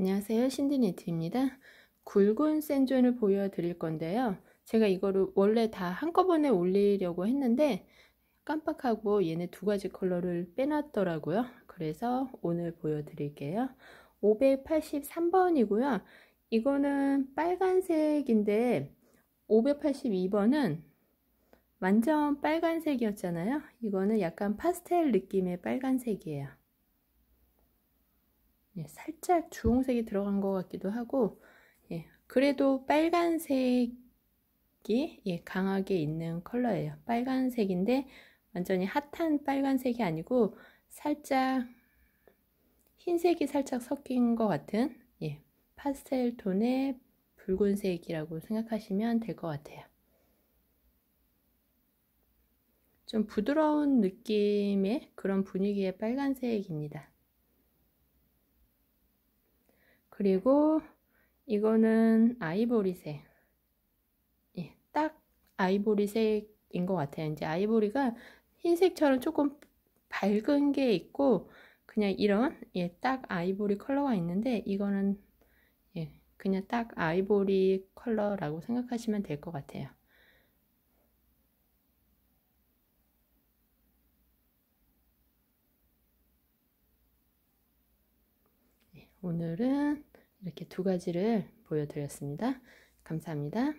안녕하세요. 신디니트입니다. 굵은 센존을 보여드릴 건데요. 제가 이거를 원래 다 한꺼번에 올리려고 했는데 깜빡하고 얘네 두 가지 컬러를 빼놨더라고요. 그래서 오늘 보여드릴게요. 583번이고요. 이거는 빨간색인데 582번은 완전 빨간색이었잖아요. 이거는 약간 파스텔 느낌의 빨간색이에요. 예, 살짝 주홍색이 들어간 것 같기도 하고 예, 그래도 빨간색이 예, 강하게 있는 컬러예요. 빨간색인데 완전히 핫한 빨간색이 아니고 살짝 흰색이 살짝 섞인 것 같은 예, 파스텔 톤의 붉은색이라고 생각하시면 될 것 같아요. 좀 부드러운 느낌의 그런 분위기의 빨간색입니다. 그리고 이거는 아이보리색. 예, 딱 아이보리색인 것 같아요. 이제 아이보리가 흰색처럼 조금 밝은 게 있고 그냥 이런 예, 딱 아이보리 컬러가 있는데 이거는 예, 그냥 딱 아이보리 컬러라고 생각하시면 될 것 같아요. 오늘은 이렇게 두 가지를 보여드렸습니다. 감사합니다.